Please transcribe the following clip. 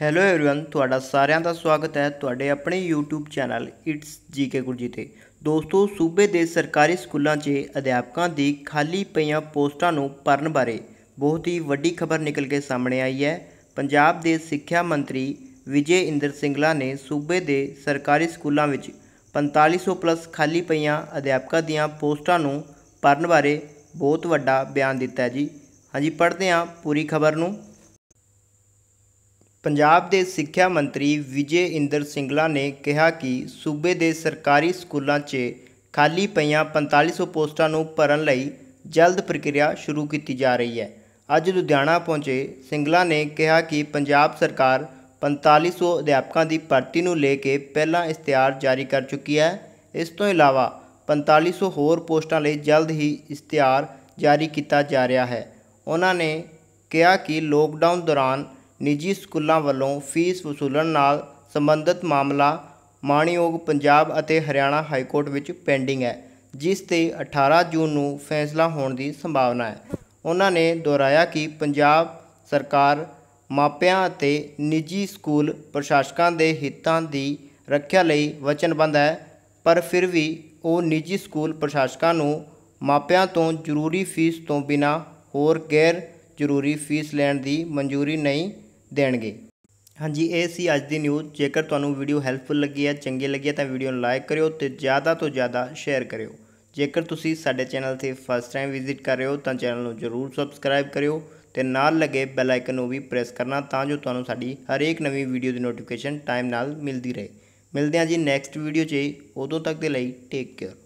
hello everyone ਤੁਹਾਡਾ ਸਾਰਿਆਂ ਦਾ ਸਵਾਗਤ ਹੈ ਤੁਹਾਡੇ ਆਪਣੇ YouTube channel it's GK Gurji ਤੇ ਦੋਸਤੋ ਸੂਬੇ ਦੇ ਸਰਕਾਰੀ ਸਕੂਲਾਂ 'ਚ ਅਧਿਆਪਕਾਂ ਦੀ ਖਾਲੀ ਪਈਆਂ ਪੋਸਟਾਂ ਨੂੰ ਭਰਨ ਬਾਰੇ ਬਹੁਤ ਹੀ ਵੱਡੀ ਖਬਰ ਨਿਕਲ ਕੇ ਸਾਹਮਣੇ ਆਈ ਹੈ ਪੰਜਾਬ ਦੇ ਸਿੱਖਿਆ ਮੰਤਰੀ ਵਿਜੇ ਇੰਦਰ ਸਿੰਗਲਾ ਨੇ ਸੂਬੇ ਦੇ ਸਰਕਾਰੀ ਸਕੂਲਾਂ ਵਿੱਚ 4500 ਪਲੱਸ ਖਾਲੀ ਪਈਆਂ ਅਧਿਆਪਕਾਂ ਦੀਆਂ ਪੋਸਟਾਂ ਨੂੰ ਭਰਨ ਬਾਰੇ ਬਹੁਤ ਵੱਡਾ ਬਿਆਨ ਦਿੱਤਾ ਜੀ ਹਾਂਜੀ ਪੜ੍ਹਦੇ ਹਾਂ ਪੂਰੀ ਖਬਰ ਨੂੰ ਪੰਜਾਬ ਦੇ ਸਿੱਖਿਆ ਮੰਤਰੀ ਵਿਜੇ ਇੰਦਰ ਸਿੰਗਲਾ ਨੇ ਕਿਹਾ ਕਿ ਸੂਬੇ ਦੇ ਸਰਕਾਰੀ ਸਕੂਲਾਂ 'ਚ ਖਾਲੀ ਪਈਆਂ 4500 ਪੋਸਟਾਂ ਨੂੰ ਭਰਨ ਲਈ ਜਲਦ ਪ੍ਰਕਿਰਿਆ ਸ਼ੁਰੂ ਕੀਤੀ ਜਾ ਰਹੀ ਹੈ ਅੱਜ ਲੁਧਿਆਣਾ ਪਹੁੰਚੇ ਸਿੰਗਲਾ ਨੇ ਕਿਹਾ ਕਿ ਪੰਜਾਬ ਸਰਕਾਰ 4500 ਅਧਿਆਪਕਾਂ ਦੀ ਭਰਤੀ ਨੂੰ ਲੈ ਕੇ ਪਹਿਲਾਂ ਇਸ਼ਤਿਹਾਰ ਜਾਰੀ ਕਰ ਚੁੱਕੀ ਹੈ ਇਸ ਤੋਂ ਇਲਾਵਾ 4500 ਹੋਰ ਪੋਸਟਾਂ ਲਈ ਜਲਦ ਹੀ ਇਸ਼ਤਿਹਾਰ ਜਾਰੀ ਕੀਤਾ ਜਾ ਰਿਹਾ ਹੈ ਉਹਨਾਂ ਨੇ ਕਿਹਾ ਕਿ ਲੋਕਡਾਊਨ ਦੌਰਾਨ ਨਿੱਜੀ ਸਕੂਲਾਂ ਵੱਲੋਂ ਫੀਸ ਵਸੂਲਣ ਨਾਲ ਸੰਬੰਧਿਤ ਮਾਮਲਾ ਮਾਣਯੋਗ ਪੰਜਾਬ ਅਤੇ ਹਰਿਆਣਾ ਹਾਈ ਕੋਰਟ ਵਿੱਚ ਪੈਂਡਿੰਗ ਹੈ ਜਿਸ ਤੇ 18 ਜੂਨ ਨੂੰ ਫੈਸਲਾ ਹੋਣ ਦੀ ਸੰਭਾਵਨਾ ਹੈ ਉਹਨਾਂ ਨੇ ਦੁਹਰਾਇਆ ਕਿ ਪੰਜਾਬ ਸਰਕਾਰ ਮਾਪਿਆਂ ਅਤੇ ਨਿੱਜੀ ਸਕੂਲ ਪ੍ਰਸ਼ਾਸਕਾਂ ਦੇ ਹਿੱਤਾਂ ਦੀ ਰੱਖਿਆ ਲਈ ਵਚਨਬੰਦ ਹੈ ਪਰ ਫਿਰ ਵੀ ਉਹ ਨਿੱਜੀ ਸਕੂਲ ਪ੍ਰਸ਼ਾਸਕਾਂ ਨੂੰ ਮਾਪਿਆਂ ਤੋਂ ਜ਼ਰੂਰੀ ਫੀਸ ਤੋਂ ਬਿਨਾਂ ਹੋਰ ਗੈਰ ਜ਼ਰੂਰੀ ਫੀਸ ਲੈਣ ਦੀ ਮਨਜ਼ੂਰੀ ਨਹੀਂ ਦੇਣਗੇ ਹਾਂਜੀ ਇਹ ਸੀ ਅੱਜ ਦੀ ਨਿਊਜ਼ ਜੇਕਰ ਤੁਹਾਨੂੰ ਵੀਡੀਓ ਹੈਲਪਫੁਲ ਲੱਗੀ ਹੈ ਚੰਗੀ ਲੱਗੀ ਹੈ ਤਾਂ ਵੀਡੀਓ ਨੂੰ ਲਾਈਕ ਕਰਿਓ ਤੇ ਜ਼ਿਆਦਾ ਤੋਂ ਜ਼ਿਆਦਾ ਸ਼ੇਅਰ ਕਰਿਓ ਜੇਕਰ ਤੁਸੀਂ ਸਾਡੇ ਚੈਨਲ ਤੇ ਫਸਟ ਟਾਈਮ ਵਿਜ਼ਿਟ ਕਰ ਰਹੇ ਹੋ ਤਾਂ ਚੈਨਲ ਨੂੰ ਜ਼ਰੂਰ ਸਬਸਕ੍ਰਾਈਬ ਕਰਿਓ ਤੇ ਨਾਲ ਲੱਗੇ ਬੈਲ ਆਈਕਨ ਨੂੰ ਵੀ ਪ੍ਰੈਸ ਕਰਨਾ ਤਾਂ ਜੋ ਤੁਹਾਨੂੰ ਸਾਡੀ ਹਰ ਇੱਕ ਨਵੀਂ ਵੀਡੀਓ ਦੀ ਨੋਟੀਫਿਕੇਸ਼ਨ ਟਾਈਮ ਨਾਲ ਮਿਲਦੀ ਰਹੇ ਮਿਲਦੇ ਹਾਂ ਜੀ ਨੈਕਸਟ ਵੀਡੀਓ 'ਚ ਉਦੋਂ ਤੱਕ ਦੇ ਲਈ ਟੇਕ ਕੇਅਰ